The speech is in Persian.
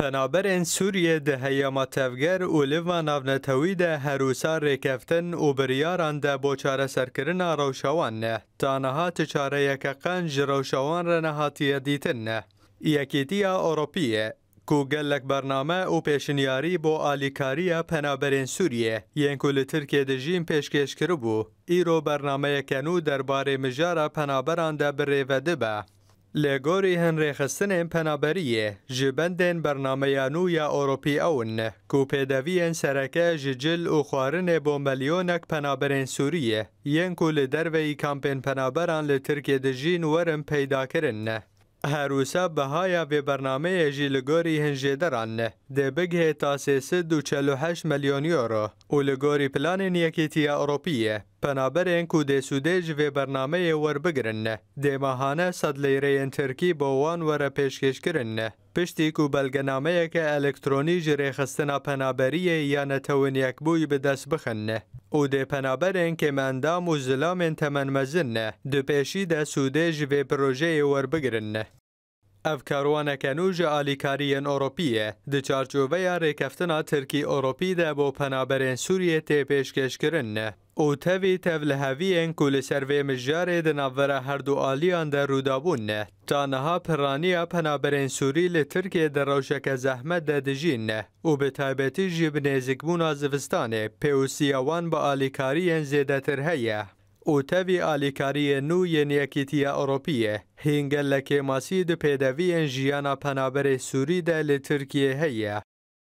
پنابر سوریه ده هیاما تفگیر و لیوان او نتوی ده هروسا ریکفتن و بریاران با چاره یک قنج روشوان را نهاتی دیتن نه. یکیتی اوروپیه که گلک برنامه و پیشنیاری با آلیکاری پنابر سوریه یین که ترکیه ده جیم پیشکش کرو بو. ای رو برنامه کنو در باره مجار پنابران ده بره وده لێگۆری هەنرێخستنێن پەنابەریە ji bendên bernameya nû ya Ewropî ewn ku pêdeviyên sereke ji cil û xwarinê bo milyonek penaberên Sûriye yên ku li derveyî kampên penaberan li Tirkiye dijîn werin peydakirin ne. Herûsa bihaya vêbernameyê jî li gorî hinjêderan ne dê bigihê ta sêsid û çelûheş milyon euro û li gorî planên yekêtiya Ewropî ye پەنابەرێن و دێسوودێ ji vê bernameyê werbigrin ne. Dêmahane sed lêreyên Tirkî bo wan were pêşkêşkirin ne. Piştî ku belgenameyeke elektronî ji rêxistina penaberiyê ya netewinekbûyî bi dest bixin ne. û dê penaberên kêmendam û zilamên temenmezin ne, di pêşî de sûdê ji vê projeyê werbigirin ne. ئەف کنوج آلیکاریان ژە ئالیکاریەن ئۆڕۆپیە یا ڕێکەفتنا ترکی ئۆڕۆپیدا بۆ پەنابەرێن سووریە تێپێشکەشکردن و تەوی تەڤ لە هەویەن ده لە سەرێ مژارێ دناڤەرە هەردوو ئالیاندە ڕوودابوون تانەها پڕانیە پەنابەرێن سووری ده ترکێ زحمت زەحمەت دەدژین او به تایبەتی جیب بنێزیکبوونا زیستانێ پێوسیەوان با آلیکاریان زیده ترهیه اوتەوی آلیکاری نو یەن یەکیتیە اروپیه هینگل لە کێماسی دو پێدەویەن ژیانە پەنابەری سووریدا لە ترکیه